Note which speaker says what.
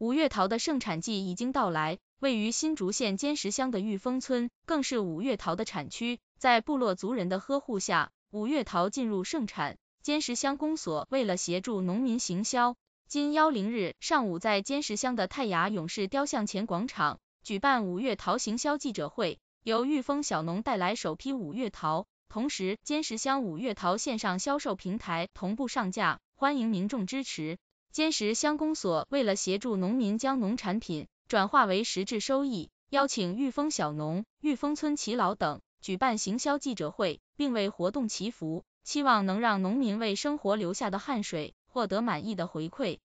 Speaker 1: 五月桃的盛产季已经到来，位于新竹县尖石乡的玉峰村更是五月桃的产区。在部落族人的呵护下，五月桃进入盛产。尖石乡公所为了协助农民行销，今幺零日上午在尖石乡的泰雅勇士雕像前广场举办五月桃行销记者会，由玉峰小农带来首批五月桃，同时尖石乡五月桃线上销售平台同步上架，欢迎民众支持。坚持乡公所为了协助农民将农产品转化为实质收益，邀请玉丰小农、玉丰村耆老等举办行销记者会，并为活动祈福，期望能让农民为生活留下的汗水获得满意的回馈。